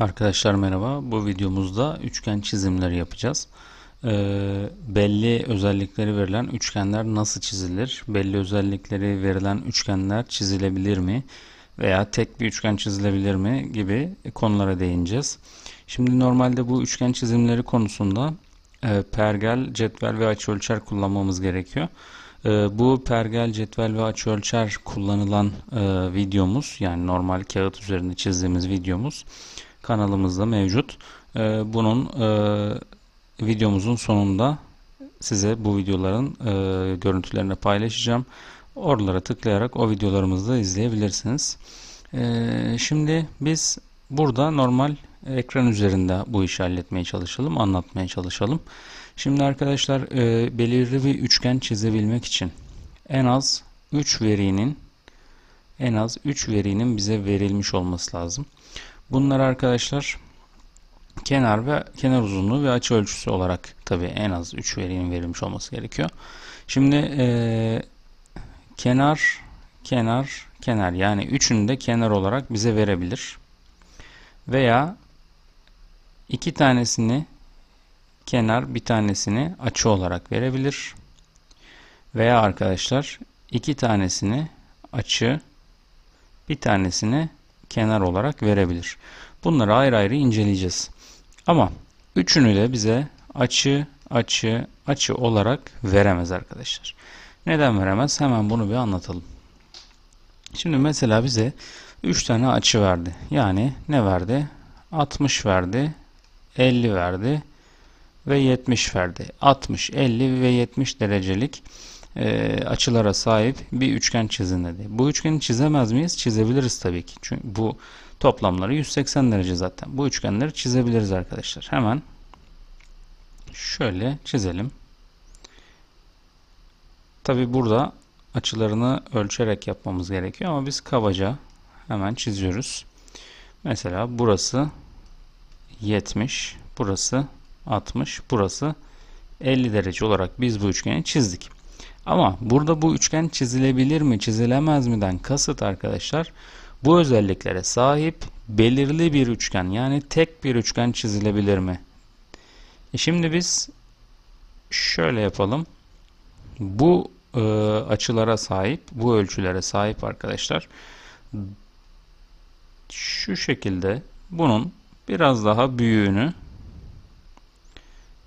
Arkadaşlar merhaba. Bu videomuzda üçgen çizimleri yapacağız. Ee, belli özellikleri verilen üçgenler nasıl çizilir? Belli özellikleri verilen üçgenler çizilebilir mi? Veya tek bir üçgen çizilebilir mi? Gibi konulara değineceğiz. Şimdi normalde bu üçgen çizimleri konusunda e, pergel, cetvel ve açıölçer kullanmamız gerekiyor. E, bu pergel, cetvel ve açıölçer kullanılan e, videomuz yani normal kağıt üzerinde çizdiğimiz videomuz kanalımızda mevcut. E, bunun e, videomuzun sonunda size bu videoların e, görüntülerini paylaşacağım. Oralara tıklayarak o videolarımızı da izleyebilirsiniz. E, şimdi biz burada normal ekran üzerinde bu işi halletmeye çalışalım, anlatmaya çalışalım. Şimdi arkadaşlar e, belirli bir üçgen çizebilmek için en az 3 verinin en az 3 verinin bize verilmiş olması lazım. Bunlar arkadaşlar kenar ve kenar uzunluğu ve açı ölçüsü olarak tabi en az 3 verinin verilmiş olması gerekiyor. Şimdi e, kenar kenar kenar yani üçünü de kenar olarak bize verebilir. Veya iki tanesini kenar bir tanesini açı olarak verebilir. Veya arkadaşlar iki tanesini açı bir tanesini kenar olarak verebilir. Bunları ayrı ayrı inceleyeceğiz. Ama üçünü de bize açı, açı, açı olarak veremez arkadaşlar. Neden veremez? Hemen bunu bir anlatalım. Şimdi mesela bize 3 tane açı verdi. Yani ne verdi? 60 verdi, 50 verdi ve 70 verdi. 60, 50 ve 70 derecelik e, açılara sahip bir üçgen çizin dedi. Bu üçgeni çizemez miyiz? Çizebiliriz tabii ki. Çünkü bu toplamları 180 derece zaten. Bu üçgenleri çizebiliriz arkadaşlar. Hemen şöyle çizelim. Tabi burada açılarını ölçerek yapmamız gerekiyor ama biz kabaca hemen çiziyoruz. Mesela burası 70, burası 60, burası 50 derece olarak biz bu üçgeni çizdik. Ama burada bu üçgen çizilebilir mi çizilemez miden kasıt arkadaşlar bu özelliklere sahip belirli bir üçgen yani tek bir üçgen çizilebilir mi? E şimdi biz şöyle yapalım. Bu e, açılara sahip, bu ölçülere sahip arkadaşlar. Şu şekilde bunun biraz daha büyüğünü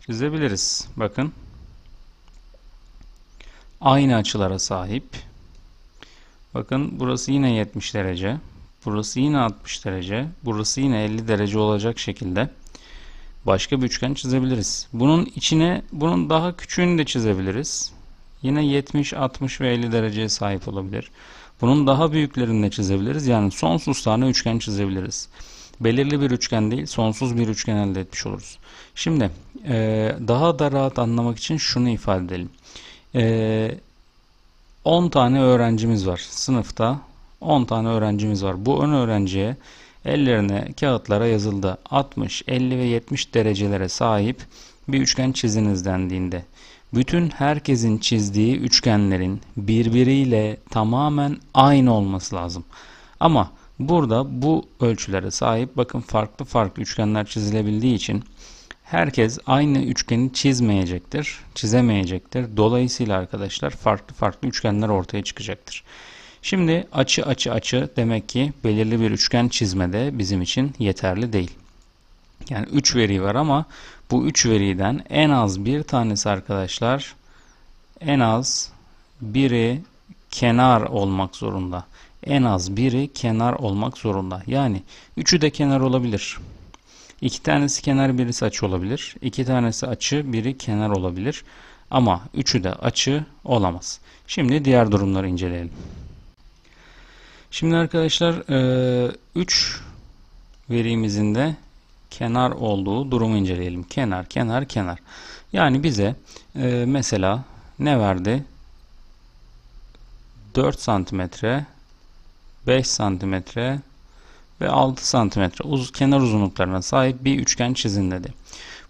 çizebiliriz. Bakın aynı açılara sahip. Bakın burası yine 70 derece. Burası yine 60 derece. Burası yine 50 derece olacak şekilde başka bir üçgen çizebiliriz. Bunun içine bunun daha küçüğünü de çizebiliriz. Yine 70, 60 ve 50 dereceye sahip olabilir. Bunun daha büyüklerini de çizebiliriz. Yani sonsuz tane üçgen çizebiliriz. Belirli bir üçgen değil, sonsuz bir üçgen elde etmiş oluruz. Şimdi daha da rahat anlamak için şunu ifade edelim. 10 ee, tane öğrencimiz var sınıfta 10 tane öğrencimiz var. Bu ön öğrenciye ellerine kağıtlara yazıldı 60, 50 ve 70 derecelere sahip bir üçgen çiziniz dendiğinde bütün herkesin çizdiği üçgenlerin birbiriyle tamamen aynı olması lazım. Ama burada bu ölçülere sahip bakın farklı farklı üçgenler çizilebildiği için Herkes aynı üçgeni çizmeyecektir, çizemeyecektir. Dolayısıyla arkadaşlar farklı farklı üçgenler ortaya çıkacaktır. Şimdi açı açı açı demek ki belirli bir üçgen çizmede bizim için yeterli değil. Yani 3 veri var ama bu 3 veriden en az bir tanesi arkadaşlar en az biri kenar olmak zorunda. En az biri kenar olmak zorunda. Yani üçü de kenar olabilir. İki tanesi kenar birisi açı olabilir. İki tanesi açı biri kenar olabilir. Ama üçü de açı olamaz. Şimdi diğer durumları inceleyelim. Şimdi arkadaşlar 3 e, verimizin de kenar olduğu durumu inceleyelim. Kenar, kenar, kenar. Yani bize e, mesela ne verdi? 4 santimetre 5 santimetre ve 6 cm uz kenar uzunluklarına sahip bir üçgen çizin dedi.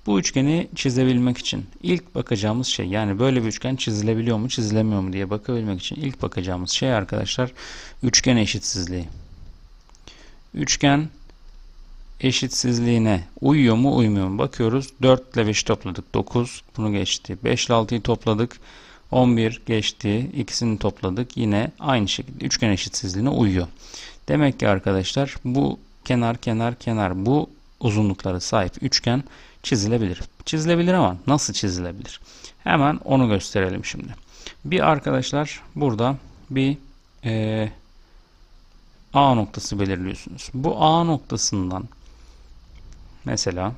Bu üçgeni çizebilmek için ilk bakacağımız şey yani böyle bir üçgen çizilebiliyor mu çizilemiyor mu diye bakabilmek için ilk bakacağımız şey arkadaşlar üçgen eşitsizliği. Üçgen eşitsizliğine uyuyor mu uymuyor mu bakıyoruz. 4 ile 5 topladık 9 bunu geçti. 5 ile 6'yı topladık 11 geçti. ikisini topladık. Yine aynı şekilde üçgen eşitsizliğine uyuyor. Demek ki arkadaşlar bu kenar kenar kenar bu uzunluklara sahip üçgen çizilebilir. Çizilebilir ama nasıl çizilebilir? Hemen onu gösterelim şimdi. Bir arkadaşlar burada bir e, A noktası belirliyorsunuz. Bu A noktasından mesela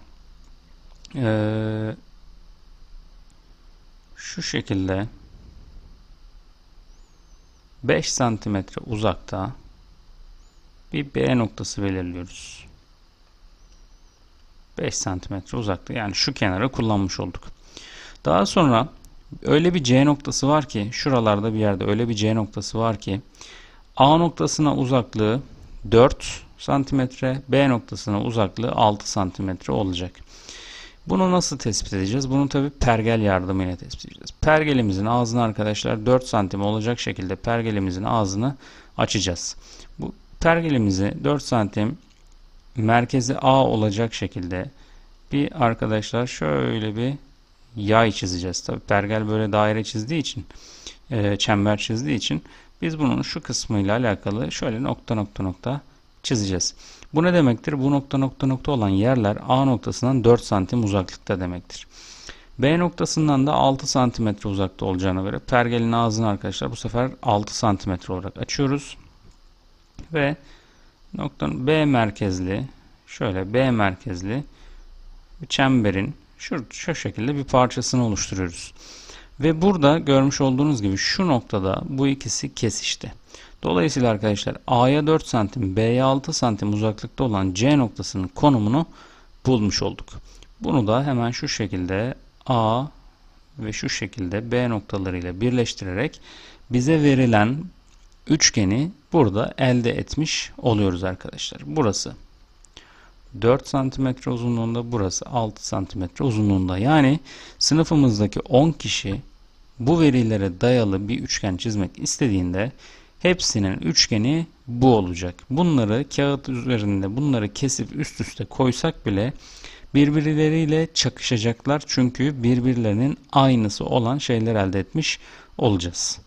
e, şu şekilde 5 santimetre uzakta bir B noktası belirliyoruz. 5 santimetre uzakta yani şu kenarı kullanmış olduk. Daha sonra öyle bir C noktası var ki şuralarda bir yerde öyle bir C noktası var ki A noktasına uzaklığı 4 santimetre B noktasına uzaklığı 6 santimetre olacak. Bunu nasıl tespit edeceğiz? Bunu tabi pergel yardımıyla tespit edeceğiz. Pergelimizin ağzını arkadaşlar 4 santim olacak şekilde pergelimizin ağzını açacağız. Bu pergelimizi 4 santim merkezi A olacak şekilde bir arkadaşlar şöyle bir yay çizeceğiz. Tabi pergel böyle daire çizdiği için e, çember çizdiği için biz bunun şu kısmıyla alakalı şöyle nokta nokta nokta çizeceğiz. Bu ne demektir? Bu nokta nokta nokta olan yerler A noktasından 4 santim uzaklıkta demektir. B noktasından da 6 santimetre uzakta olacağına göre pergelin ağzını arkadaşlar bu sefer 6 santimetre olarak açıyoruz. Ve noktanın B merkezli şöyle B merkezli bir çemberin şu, şu şekilde bir parçasını oluşturuyoruz. Ve burada görmüş olduğunuz gibi şu noktada bu ikisi kesişti. Dolayısıyla arkadaşlar A'ya 4 santim, B'ye 6 santim uzaklıkta olan C noktasının konumunu bulmuş olduk. Bunu da hemen şu şekilde A ve şu şekilde B noktalarıyla birleştirerek bize verilen üçgeni burada elde etmiş oluyoruz arkadaşlar. Burası 4 cm uzunluğunda burası 6 cm uzunluğunda. Yani sınıfımızdaki 10 kişi bu verilere dayalı bir üçgen çizmek istediğinde Hepsinin üçgeni bu olacak. Bunları kağıt üzerinde bunları kesip üst üste koysak bile birbirleriyle çakışacaklar. Çünkü birbirlerinin aynısı olan şeyler elde etmiş olacağız.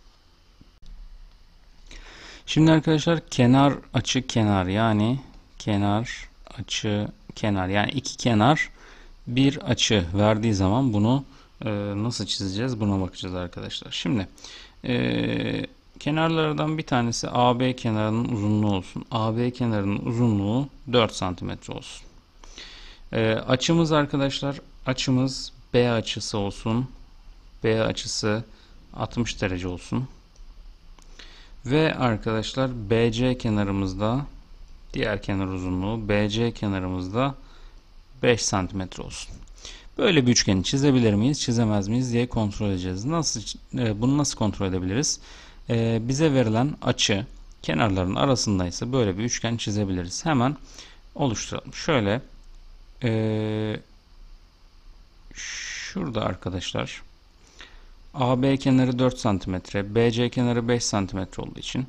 Şimdi arkadaşlar kenar açı kenar yani kenar açı kenar yani iki kenar bir açı verdiği zaman bunu e, nasıl çizeceğiz buna bakacağız arkadaşlar. Şimdi e, Kenarlardan bir tanesi AB kenarının uzunluğu olsun. AB kenarının uzunluğu 4 cm olsun. E, açımız arkadaşlar açımız B açısı olsun. B açısı 60 derece olsun. Ve arkadaşlar BC kenarımızda diğer kenar uzunluğu BC kenarımızda 5 cm olsun. Böyle bir üçgeni çizebilir miyiz, çizemez miyiz diye kontrol edeceğiz. Nasıl e, bunu nasıl kontrol edebiliriz? Ee, bize verilen açı kenarların arasındaysa böyle bir üçgen çizebiliriz. Hemen oluşturalım. Şöyle e, şurada arkadaşlar AB kenarı 4 cm, BC kenarı 5 cm olduğu için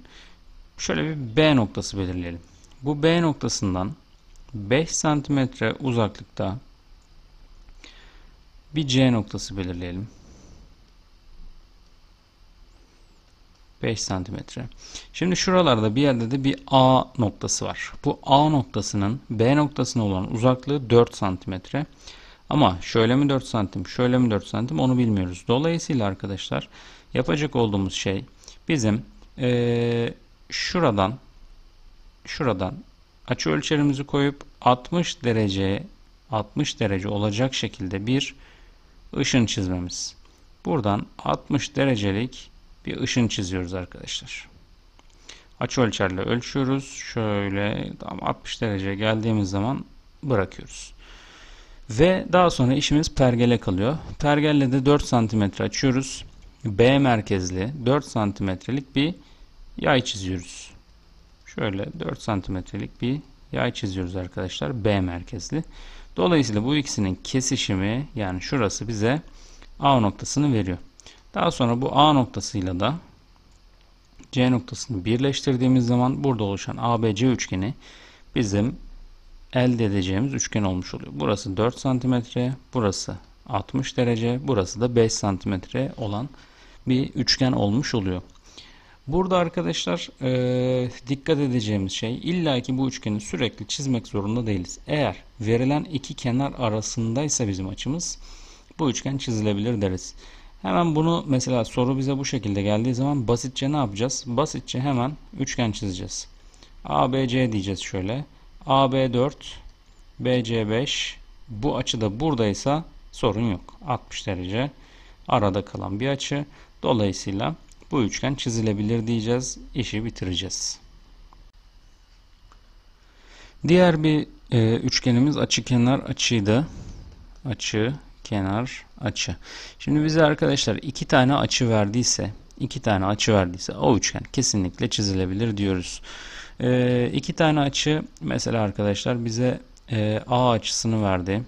şöyle bir B noktası belirleyelim. Bu B noktasından 5 cm uzaklıkta bir C noktası belirleyelim. 5 santimetre. Şimdi şuralarda bir yerde de bir A noktası var. Bu A noktasının B noktasına olan uzaklığı 4 santimetre. Ama şöyle mi 4 santim, şöyle mi 4 santim onu bilmiyoruz. Dolayısıyla arkadaşlar yapacak olduğumuz şey bizim ee, şuradan şuradan açı ölçerimizi koyup 60 derece 60 derece olacak şekilde bir ışın çizmemiz. Buradan 60 derecelik bir ışın çiziyoruz arkadaşlar. Açı ölçerle ölçüyoruz. Şöyle tam 60 dereceye geldiğimiz zaman bırakıyoruz. Ve daha sonra işimiz pergele kalıyor. Pergelle de 4 santimetre açıyoruz. B merkezli 4 santimetrelik bir yay çiziyoruz. Şöyle 4 santimetrelik bir yay çiziyoruz arkadaşlar. B merkezli. Dolayısıyla bu ikisinin kesişimi yani şurası bize A noktasını veriyor. Daha sonra bu A noktasıyla da C noktasını birleştirdiğimiz zaman burada oluşan ABC üçgeni bizim elde edeceğimiz üçgen olmuş oluyor. Burası 4 cm, burası 60 derece, burası da 5 cm olan bir üçgen olmuş oluyor. Burada arkadaşlar e, dikkat edeceğimiz şey illa ki bu üçgeni sürekli çizmek zorunda değiliz. Eğer verilen iki kenar arasındaysa bizim açımız bu üçgen çizilebilir deriz. Hemen bunu mesela soru bize bu şekilde geldiği zaman basitçe ne yapacağız? Basitçe hemen üçgen çizeceğiz. ABC diyeceğiz şöyle. AB 4, BC 5. Bu açı da buradaysa sorun yok. 60 derece arada kalan bir açı. Dolayısıyla bu üçgen çizilebilir diyeceğiz. İşi bitireceğiz. Diğer bir e, üçgenimiz açı kenar açıydı. Açı kenar açı. Şimdi bize arkadaşlar iki tane açı verdiyse iki tane açı verdiyse o üçgen kesinlikle çizilebilir diyoruz. E, iki tane açı mesela arkadaşlar bize e, A açısını verdi.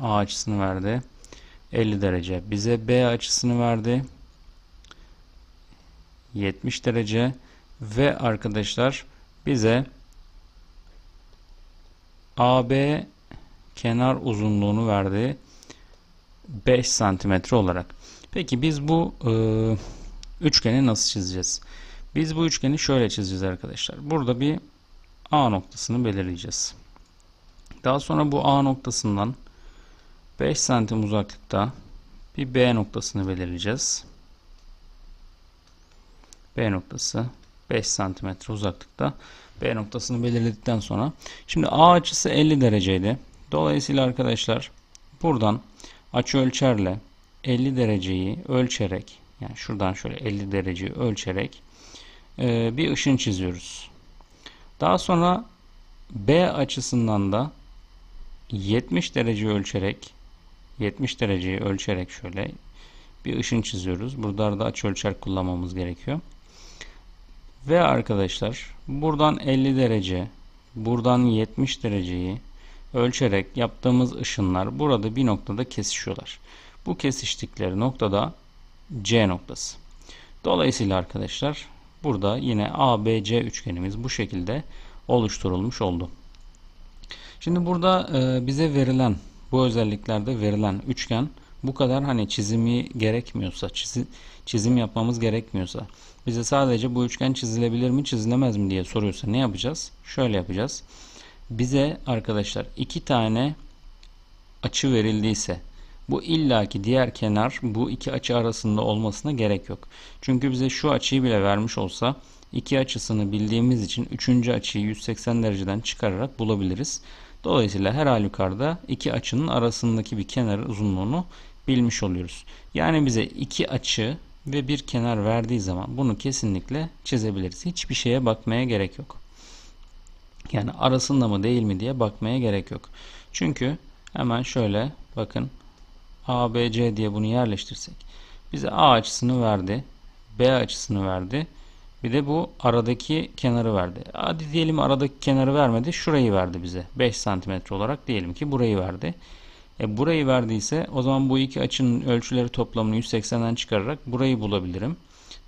A açısını verdi. 50 derece. Bize B açısını verdi. 70 derece ve arkadaşlar bize AB kenar uzunluğunu verdi. 5 santimetre olarak. Peki biz bu e, üçgeni nasıl çizeceğiz? Biz bu üçgeni şöyle çizeceğiz arkadaşlar. Burada bir A noktasını belirleyeceğiz. Daha sonra bu A noktasından 5 santim uzaklıkta bir B noktasını belirleyeceğiz. B noktası 5 santimetre uzaklıkta B noktasını belirledikten sonra şimdi A açısı 50 dereceydi. Dolayısıyla arkadaşlar buradan Açı ölçerle 50 dereceyi ölçerek yani şuradan şöyle 50 dereceyi ölçerek e, bir ışın çiziyoruz. Daha sonra B açısından da 70 derece ölçerek 70 dereceyi ölçerek şöyle bir ışın çiziyoruz. Burada da açı ölçer kullanmamız gerekiyor. Ve arkadaşlar buradan 50 derece buradan 70 dereceyi ölçerek yaptığımız ışınlar burada bir noktada kesişiyorlar. Bu kesiştikleri noktada C noktası. Dolayısıyla arkadaşlar burada yine ABC üçgenimiz bu şekilde oluşturulmuş oldu. Şimdi burada e, bize verilen bu özelliklerde verilen üçgen bu kadar hani çizimi gerekmiyorsa çizim, çizim yapmamız gerekmiyorsa bize sadece bu üçgen çizilebilir mi çizilemez mi diye soruyorsa ne yapacağız? Şöyle yapacağız bize arkadaşlar iki tane açı verildiyse bu illaki diğer kenar bu iki açı arasında olmasına gerek yok. Çünkü bize şu açıyı bile vermiş olsa iki açısını bildiğimiz için üçüncü açıyı 180 dereceden çıkararak bulabiliriz. Dolayısıyla her halükarda iki açının arasındaki bir kenar uzunluğunu bilmiş oluyoruz. Yani bize iki açı ve bir kenar verdiği zaman bunu kesinlikle çizebiliriz. Hiçbir şeye bakmaya gerek yok. Yani arasında mı değil mi diye bakmaya gerek yok. Çünkü hemen şöyle bakın A, B, C diye bunu yerleştirsek bize A açısını verdi. B açısını verdi. Bir de bu aradaki kenarı verdi. Hadi diyelim aradaki kenarı vermedi. Şurayı verdi bize. 5 santimetre olarak diyelim ki burayı verdi. E burayı verdiyse o zaman bu iki açının ölçüleri toplamını 180'den çıkararak burayı bulabilirim.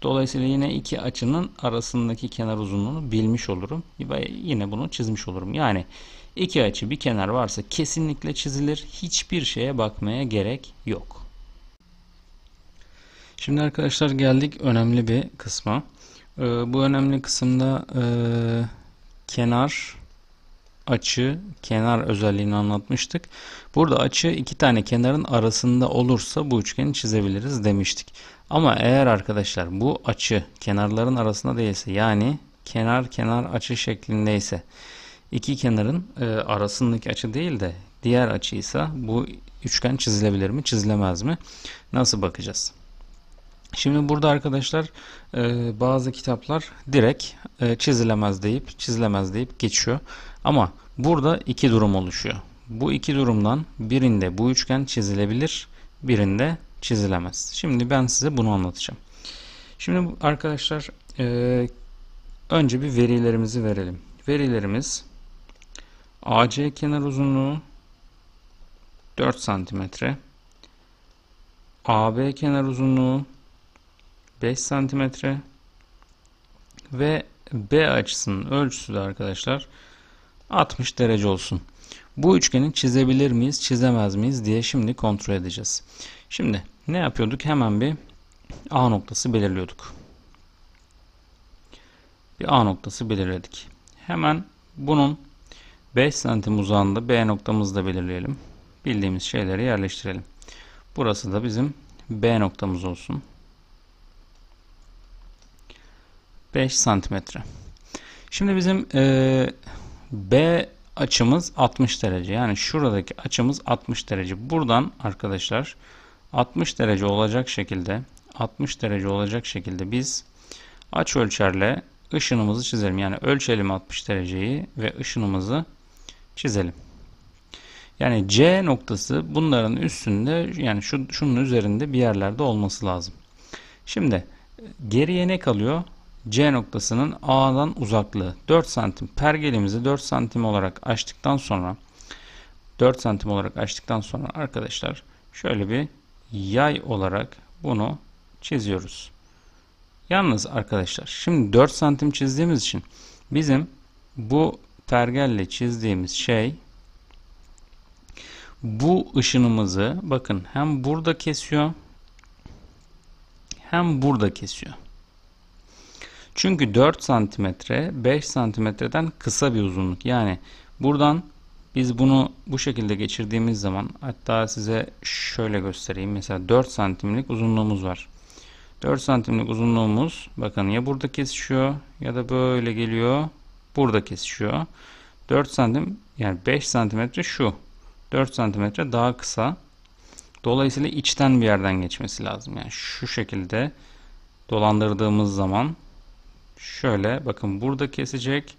Dolayısıyla yine iki açının arasındaki kenar uzunluğunu bilmiş olurum. Ve yine bunu çizmiş olurum. Yani iki açı bir kenar varsa kesinlikle çizilir. Hiçbir şeye bakmaya gerek yok. Şimdi arkadaşlar geldik önemli bir kısma. Ee, bu önemli kısımda e, kenar açı kenar özelliğini anlatmıştık. Burada açı iki tane kenarın arasında olursa bu üçgeni çizebiliriz demiştik. Ama eğer arkadaşlar bu açı kenarların arasında değilse yani kenar kenar açı şeklindeyse iki kenarın e, arasındaki açı değil de diğer açıysa bu üçgen çizilebilir mi çizilemez mi nasıl bakacağız? Şimdi burada arkadaşlar e, bazı kitaplar direkt e, çizilemez deyip çizilemez deyip geçiyor. Ama burada iki durum oluşuyor. Bu iki durumdan birinde bu üçgen çizilebilir, birinde çizilemez. Şimdi ben size bunu anlatacağım. Şimdi arkadaşlar e, önce bir verilerimizi verelim. Verilerimiz AC kenar uzunluğu 4 santimetre. AB kenar uzunluğu 5 santimetre ve B açısının ölçüsü de arkadaşlar 60 derece olsun. Bu üçgeni çizebilir miyiz, çizemez miyiz diye şimdi kontrol edeceğiz. Şimdi ne yapıyorduk? Hemen bir A noktası belirliyorduk. Bir A noktası belirledik. Hemen bunun 5 santim uzağında B noktamızı da belirleyelim. Bildiğimiz şeyleri yerleştirelim. Burası da bizim B noktamız olsun. 5 santimetre. Şimdi bizim e, B açımız 60 derece. Yani şuradaki açımız 60 derece. Buradan arkadaşlar 60 derece olacak şekilde 60 derece olacak şekilde biz aç ölçerle ışınımızı çizelim. Yani ölçelim 60 dereceyi ve ışınımızı çizelim. Yani C noktası bunların üstünde yani şu şunun üzerinde bir yerlerde olması lazım. Şimdi geriye ne kalıyor? C noktasının A'dan uzaklığı 4 santim. Pergelimizi 4 santim olarak açtıktan sonra 4 santim olarak açtıktan sonra arkadaşlar şöyle bir yay olarak bunu çiziyoruz. Yalnız arkadaşlar şimdi 4 santim çizdiğimiz için bizim bu pergelle çizdiğimiz şey bu ışınımızı bakın hem burada kesiyor hem burada kesiyor. Çünkü 4 santimetre 5 santimetreden kısa bir uzunluk. Yani buradan biz bunu bu şekilde geçirdiğimiz zaman hatta size şöyle göstereyim. Mesela 4 santimlik uzunluğumuz var. 4 santimlik uzunluğumuz bakın ya burada kesişiyor ya da böyle geliyor. Burada kesişiyor. 4 santim yani 5 santimetre şu. 4 santimetre daha kısa. Dolayısıyla içten bir yerden geçmesi lazım. Yani şu şekilde dolandırdığımız zaman şöyle bakın burada kesecek.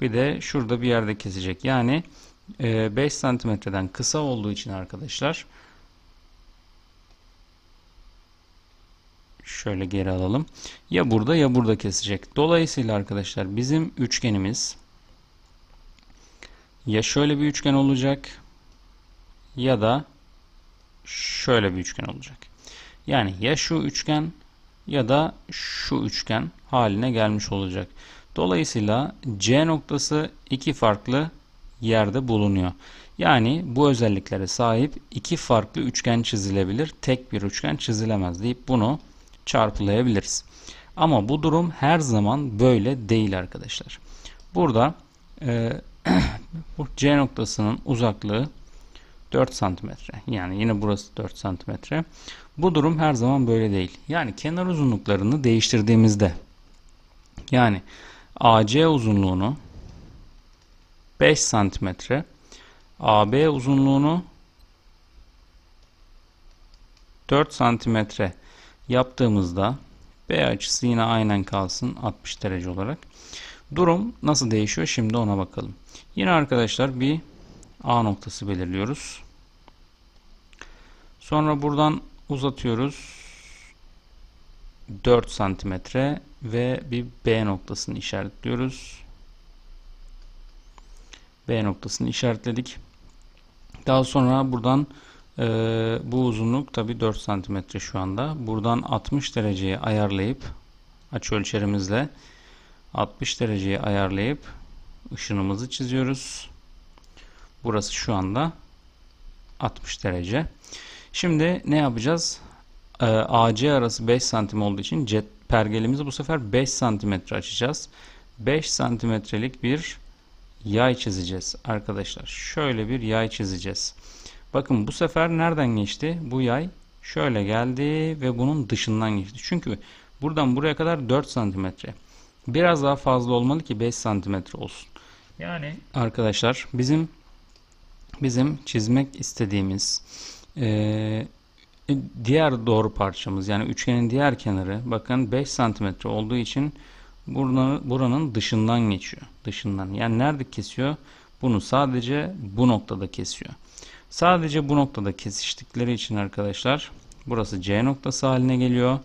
Bir de şurada bir yerde kesecek. Yani 5 ee, santimetreden kısa olduğu için arkadaşlar şöyle geri alalım. Ya burada ya burada kesecek. Dolayısıyla arkadaşlar bizim üçgenimiz ya şöyle bir üçgen olacak ya da şöyle bir üçgen olacak. Yani ya şu üçgen ya da şu üçgen haline gelmiş olacak. Dolayısıyla C noktası iki farklı yerde bulunuyor. Yani bu özelliklere sahip iki farklı üçgen çizilebilir. Tek bir üçgen çizilemez deyip bunu çarpılayabiliriz. Ama bu durum her zaman böyle değil arkadaşlar. Burada e, C noktasının uzaklığı 4 santimetre. Yani yine burası 4 santimetre. Bu durum her zaman böyle değil. Yani kenar uzunluklarını değiştirdiğimizde yani AC uzunluğunu 5 santimetre. AB uzunluğunu 4 santimetre yaptığımızda B açısı yine aynen kalsın 60 derece olarak. Durum nasıl değişiyor şimdi ona bakalım. Yine arkadaşlar bir A noktası belirliyoruz. Sonra buradan uzatıyoruz. 4 santimetre ve bir B noktasını işaretliyoruz. B noktasını işaretledik. Daha sonra buradan e, bu uzunluk tabi 4 cm şu anda. Buradan 60 dereceye ayarlayıp aç ölçerimizle 60 dereceye ayarlayıp ışınımızı çiziyoruz. Burası şu anda 60 derece. Şimdi ne yapacağız? E, AC arası 5 santim olduğu için cet pergelimizi bu sefer 5 santimetre açacağız. 5 santimetrelik bir yay çizeceğiz arkadaşlar. Şöyle bir yay çizeceğiz. Bakın bu sefer nereden geçti? Bu yay şöyle geldi ve bunun dışından geçti. Çünkü buradan buraya kadar 4 santimetre. Biraz daha fazla olmalı ki 5 santimetre olsun. Yani arkadaşlar bizim bizim çizmek istediğimiz e, diğer doğru parçamız yani üçgenin diğer kenarı bakın 5 santimetre olduğu için buranın, buranın dışından geçiyor. Dışından. Yani nerede kesiyor? Bunu sadece bu noktada kesiyor. Sadece bu noktada kesiştikleri için arkadaşlar burası C noktası haline geliyor.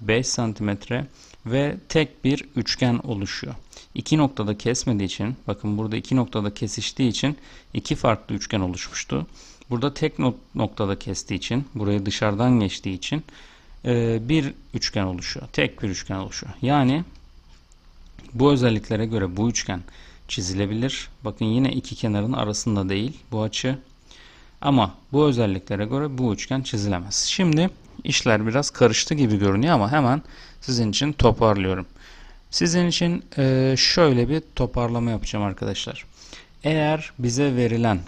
5 santimetre ve tek bir üçgen oluşuyor. İki noktada kesmediği için bakın burada iki noktada kesiştiği için iki farklı üçgen oluşmuştu. Burada tek noktada kestiği için buraya dışarıdan geçtiği için bir üçgen oluşuyor. Tek bir üçgen oluşuyor. Yani bu özelliklere göre bu üçgen çizilebilir. Bakın yine iki kenarın arasında değil bu açı. Ama bu özelliklere göre bu üçgen çizilemez. Şimdi işler biraz karıştı gibi görünüyor ama hemen sizin için toparlıyorum. Sizin için e, şöyle bir toparlama yapacağım arkadaşlar. Eğer bize verilen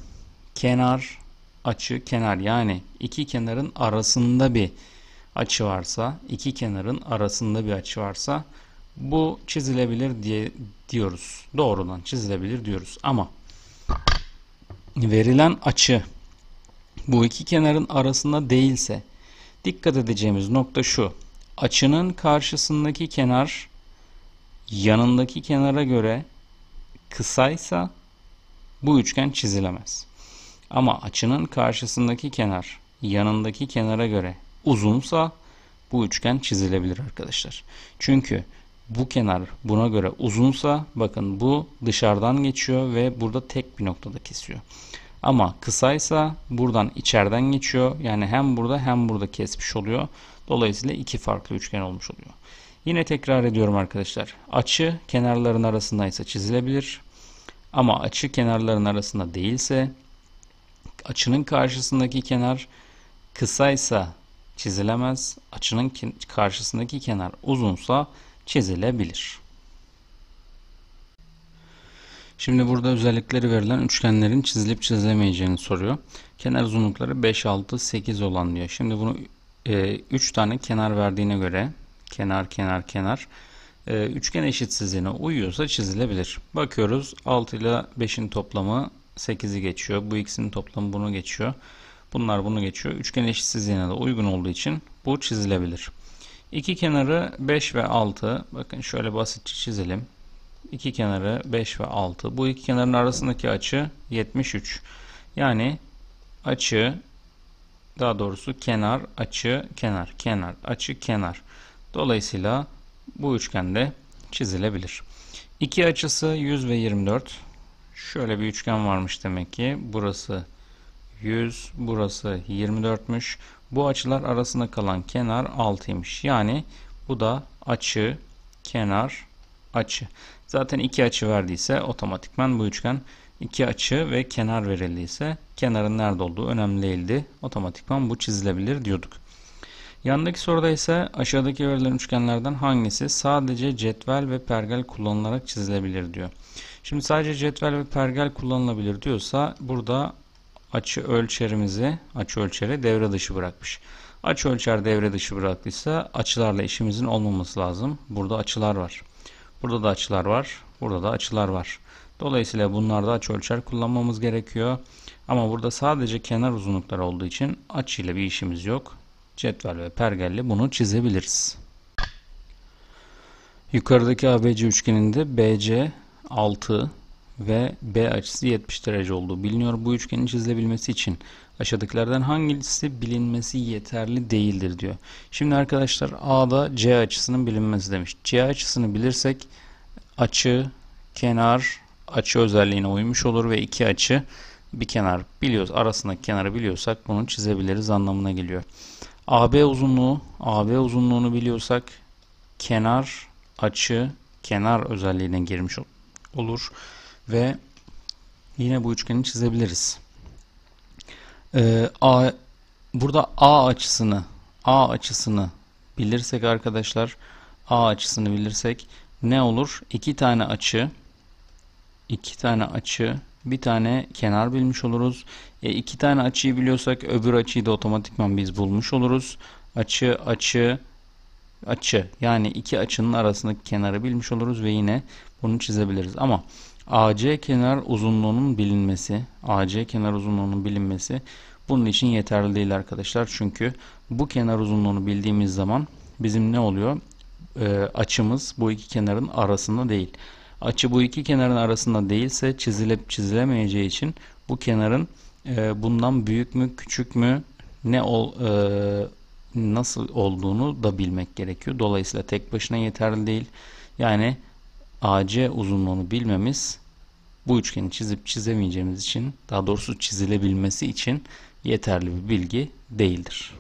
kenar açı kenar yani iki kenarın arasında bir açı varsa iki kenarın arasında bir açı varsa bu çizilebilir diye diyoruz. Doğrudan çizilebilir diyoruz. Ama verilen açı bu iki kenarın arasında değilse dikkat edeceğimiz nokta şu. Açının karşısındaki kenar yanındaki kenara göre kısaysa bu üçgen çizilemez. Ama açının karşısındaki kenar yanındaki kenara göre uzunsa bu üçgen çizilebilir arkadaşlar. Çünkü bu kenar buna göre uzunsa bakın bu dışarıdan geçiyor ve burada tek bir noktada kesiyor. Ama kısaysa buradan içeriden geçiyor. Yani hem burada hem burada kesmiş oluyor. Dolayısıyla iki farklı üçgen olmuş oluyor. Yine tekrar ediyorum arkadaşlar. Açı kenarların arasındaysa çizilebilir. Ama açı kenarların arasında değilse açının karşısındaki kenar kısaysa çizilemez. Açının karşısındaki kenar uzunsa çizilemez çizilebilir. Şimdi burada özellikleri verilen üçgenlerin çizilip çizilemeyeceğini soruyor. Kenar uzunlukları 5, 6, 8 olan diyor. Şimdi bunu 3 e, tane kenar verdiğine göre kenar kenar kenar e, üçgen eşitsizliğine uyuyorsa çizilebilir. Bakıyoruz 6 ile 5'in toplamı 8'i geçiyor. Bu ikisinin toplamı bunu geçiyor. Bunlar bunu geçiyor. Üçgen eşitsizliğine de uygun olduğu için bu çizilebilir. İki kenarı 5 ve 6. Bakın şöyle basitçe çizelim. İki kenarı 5 ve 6. Bu iki kenarın arasındaki açı 73. Yani açı daha doğrusu kenar açı kenar kenar açı kenar. Dolayısıyla bu üçgende çizilebilir. İki açısı 100 ve 24. Şöyle bir üçgen varmış demek ki. Burası 100, burası 24'müş. Bu açılar arasında kalan kenar 6'ymış. Yani bu da açı, kenar, açı. Zaten iki açı verdiyse otomatikman bu üçgen iki açı ve kenar verildiyse kenarın nerede olduğu önemli değildi. Otomatikman bu çizilebilir diyorduk. Yandaki soruda ise aşağıdaki verilen üçgenlerden hangisi sadece cetvel ve pergel kullanılarak çizilebilir diyor. Şimdi sadece cetvel ve pergel kullanılabilir diyorsa burada açı ölçerimizi açı ölçeri devre dışı bırakmış. Açı ölçer devre dışı bıraktıysa açılarla işimizin olmaması lazım. Burada açılar var. Burada da açılar var. Burada da açılar var. Dolayısıyla bunlarda açı ölçer kullanmamız gerekiyor. Ama burada sadece kenar uzunlukları olduğu için açıyla bir işimiz yok. Cetvel ve pergelle bunu çizebiliriz. Yukarıdaki ABC üçgeninde BC 6, ve B açısı 70 derece olduğu biliniyor. Bu üçgenin çizilebilmesi için aşağıdakilerden hangisi bilinmesi yeterli değildir diyor. Şimdi arkadaşlar A'da C açısının bilinmesi demiş. C açısını bilirsek açı, kenar, açı özelliğine uymuş olur ve iki açı bir kenar biliyoruz. Arasındaki kenarı biliyorsak bunu çizebiliriz anlamına geliyor. AB uzunluğu, AB uzunluğunu biliyorsak kenar, açı, kenar özelliğine girmiş olur ve yine bu üçgeni çizebiliriz. Ee, A, burada A açısını A açısını bilirsek arkadaşlar A açısını bilirsek ne olur? İki tane açı iki tane açı bir tane kenar bilmiş oluruz. E, iki tane açıyı biliyorsak öbür açıyı da otomatikman biz bulmuş oluruz. Açı, açı, açı yani iki açının arasındaki kenarı bilmiş oluruz ve yine bunu çizebiliriz. Ama AC kenar uzunluğunun bilinmesi, AC kenar uzunluğunun bilinmesi bunun için yeterli değil arkadaşlar. Çünkü bu kenar uzunluğunu bildiğimiz zaman bizim ne oluyor? E, açımız bu iki kenarın arasında değil. Açı bu iki kenarın arasında değilse çizilip çizilemeyeceği için bu kenarın e, bundan büyük mü küçük mü ne ol, e, nasıl olduğunu da bilmek gerekiyor. Dolayısıyla tek başına yeterli değil. Yani AC uzunluğunu bilmemiz bu üçgeni çizip çizemeyeceğimiz için daha doğrusu çizilebilmesi için yeterli bir bilgi değildir.